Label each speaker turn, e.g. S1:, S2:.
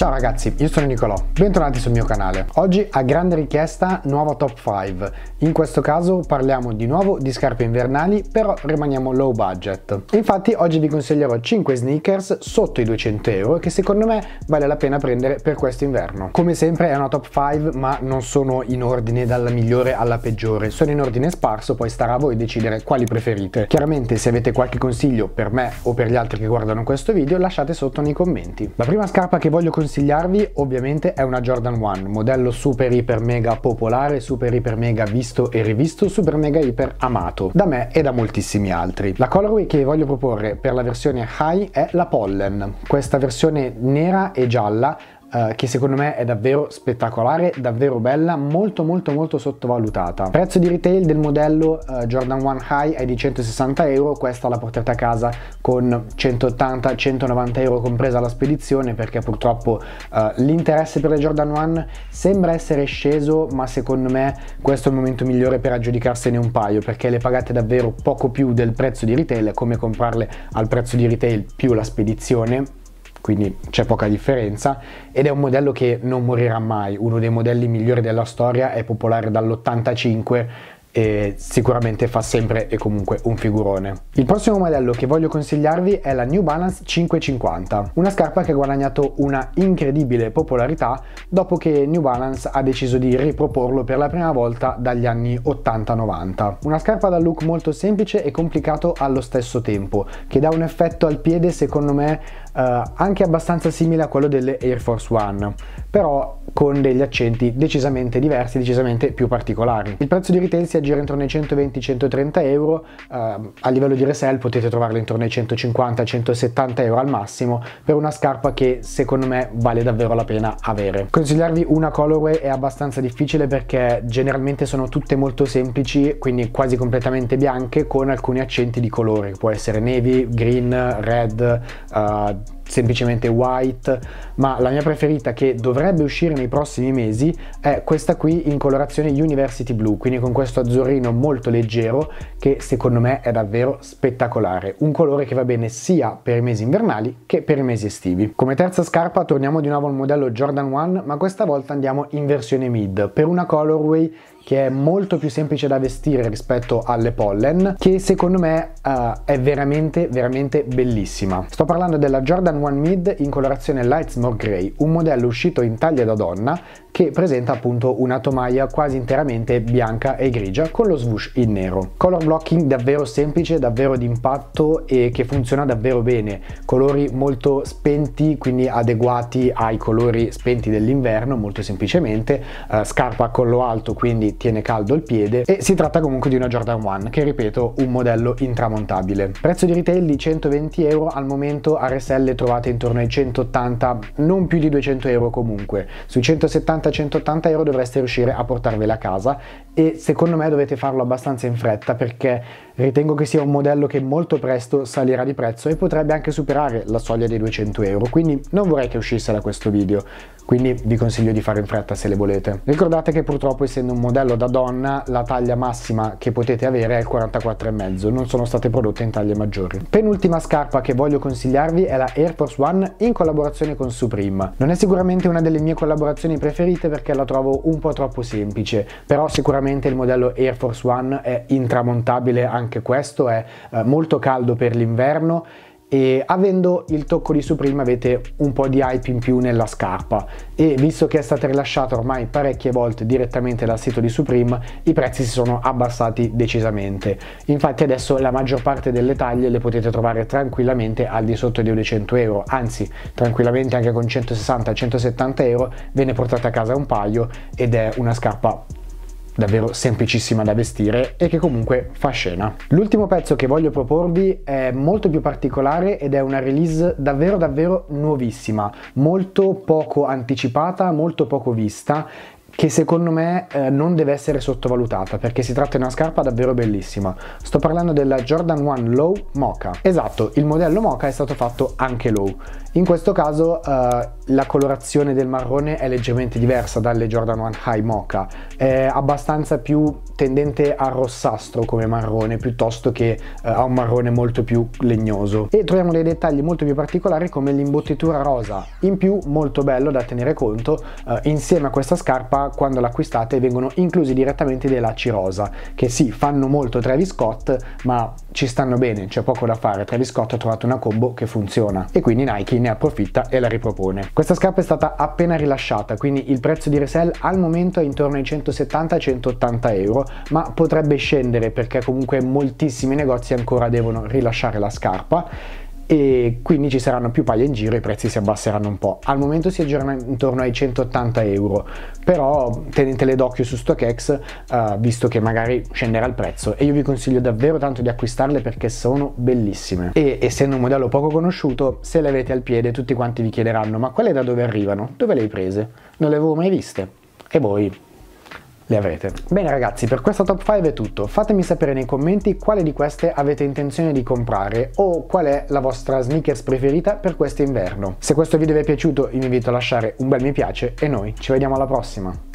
S1: Ciao ragazzi, io sono Nicolò, bentornati sul mio canale. Oggi a grande richiesta nuova top 5. In questo caso parliamo di nuovo di scarpe invernali, però rimaniamo low budget. Infatti oggi vi consiglierò 5 sneakers sotto i 200 euro che secondo me vale la pena prendere per questo inverno. Come sempre è una top 5 ma non sono in ordine dalla migliore alla peggiore, sono in ordine sparso, poi starà a voi decidere quali preferite. Chiaramente se avete qualche consiglio per me o per gli altri che guardano questo video lasciate sotto nei commenti. La prima scarpa che voglio consigliare consigliarvi ovviamente è una Jordan 1, modello super iper mega popolare, super iper mega visto e rivisto, super mega iper amato da me e da moltissimi altri. La colorway che voglio proporre per la versione high è la pollen. Questa versione nera e gialla eh, che secondo me è davvero spettacolare, davvero bella, molto molto molto sottovalutata. Prezzo di retail del modello eh, Jordan 1 High è di 160 euro, questa la portate a casa con 180-190 euro compresa la spedizione perché purtroppo eh, l'interesse per le Jordan 1 sembra essere sceso ma secondo me questo è il momento migliore per aggiudicarsene un paio perché le pagate davvero poco più del prezzo di retail come comprarle al prezzo di retail più la spedizione quindi c'è poca differenza ed è un modello che non morirà mai, uno dei modelli migliori della storia, è popolare dall'85 e sicuramente fa sempre e comunque un figurone. Il prossimo modello che voglio consigliarvi è la New Balance 550, una scarpa che ha guadagnato una incredibile popolarità dopo che New Balance ha deciso di riproporlo per la prima volta dagli anni 80-90. Una scarpa dal look molto semplice e complicato allo stesso tempo, che dà un effetto al piede secondo me eh, anche abbastanza simile a quello delle Air Force One, però con degli accenti decisamente diversi, decisamente più particolari. Il prezzo di retail si aggira intorno ai 120-130 euro, eh, a livello di resale potete trovarlo intorno ai 150-170 euro al massimo per una scarpa che secondo me vale davvero la pena avere. Consigliarvi una colorway è abbastanza difficile perché generalmente sono tutte molto semplici, quindi quasi completamente bianche con alcuni accenti di colore, può essere navy, green, red, uh, semplicemente white, ma la mia preferita che dovrebbe uscire nei prossimi mesi è questa qui in colorazione University Blue, quindi con questo azzurrino molto leggero che secondo me è davvero spettacolare, un colore che va bene sia per i mesi invernali che per i mesi estivi. Come terza scarpa torniamo di nuovo al modello Jordan 1, ma questa volta andiamo in versione mid, per una colorway che è molto più semplice da vestire rispetto alle pollen che secondo me uh, è veramente veramente bellissima sto parlando della Jordan One Mid in colorazione Lightsmore Grey un modello uscito in taglia da donna che presenta appunto una tomaia quasi interamente bianca e grigia con lo swoosh in nero. Color blocking davvero semplice, davvero d'impatto e che funziona davvero bene. Colori molto spenti, quindi adeguati ai colori spenti dell'inverno, molto semplicemente. Uh, scarpa a collo alto, quindi tiene caldo il piede. E si tratta comunque di una Jordan 1, che ripeto, un modello intramontabile. Prezzo di retail di 120 euro, al momento RSL trovate intorno ai 180, non più di 200 euro comunque. Sui 170 170-180 euro dovreste riuscire a portarvela a casa e secondo me dovete farlo abbastanza in fretta perché Ritengo che sia un modello che molto presto salirà di prezzo e potrebbe anche superare la soglia dei 200 euro, quindi non vorrei che uscisse da questo video, quindi vi consiglio di fare in fretta se le volete. Ricordate che purtroppo essendo un modello da donna la taglia massima che potete avere è il 44,5, non sono state prodotte in taglie maggiori. Penultima scarpa che voglio consigliarvi è la Air Force One in collaborazione con Supreme. Non è sicuramente una delle mie collaborazioni preferite perché la trovo un po' troppo semplice, però sicuramente il modello Air Force One è intramontabile anche anche questo è eh, molto caldo per l'inverno e avendo il tocco di Supreme avete un po' di hype in più nella scarpa e visto che è stata rilasciata ormai parecchie volte direttamente dal sito di Supreme i prezzi si sono abbassati decisamente infatti adesso la maggior parte delle taglie le potete trovare tranquillamente al di sotto dei 200 euro anzi tranquillamente anche con 160-170 euro ve ne portate a casa un paio ed è una scarpa davvero semplicissima da vestire e che comunque fa scena. L'ultimo pezzo che voglio proporvi è molto più particolare ed è una release davvero davvero nuovissima, molto poco anticipata, molto poco vista che secondo me eh, non deve essere sottovalutata perché si tratta di una scarpa davvero bellissima. Sto parlando della Jordan 1 Low Mocha. Esatto, il modello Mocha è stato fatto anche low. In questo caso eh, la colorazione del marrone è leggermente diversa dalle Jordan 1 High Mocha, è abbastanza più tendente a rossastro come marrone piuttosto che eh, a un marrone molto più legnoso. E troviamo dei dettagli molto più particolari come l'imbottitura rosa, in più molto bello da tenere conto, eh, insieme a questa scarpa quando l'acquistate vengono inclusi direttamente dei lacci rosa che sì fanno molto Travis Scott ma ci stanno bene c'è poco da fare Travis Scott ha trovato una combo che funziona e quindi Nike ne approfitta e la ripropone questa scarpa è stata appena rilasciata quindi il prezzo di resell al momento è intorno ai 170-180 euro ma potrebbe scendere perché comunque moltissimi negozi ancora devono rilasciare la scarpa e quindi ci saranno più paia in giro e i prezzi si abbasseranno un po'. Al momento si aggirano intorno ai 180 euro, però tenetele d'occhio su StockX uh, visto che magari scenderà il prezzo e io vi consiglio davvero tanto di acquistarle perché sono bellissime e essendo un modello poco conosciuto se le avete al piede tutti quanti vi chiederanno ma quelle da dove arrivano? Dove le hai prese? Non le avevo mai viste. E voi le avrete. Bene ragazzi, per questa top 5 è tutto. Fatemi sapere nei commenti quale di queste avete intenzione di comprare o qual è la vostra sneakers preferita per questo inverno. Se questo video vi è piaciuto vi invito a lasciare un bel mi piace e noi ci vediamo alla prossima.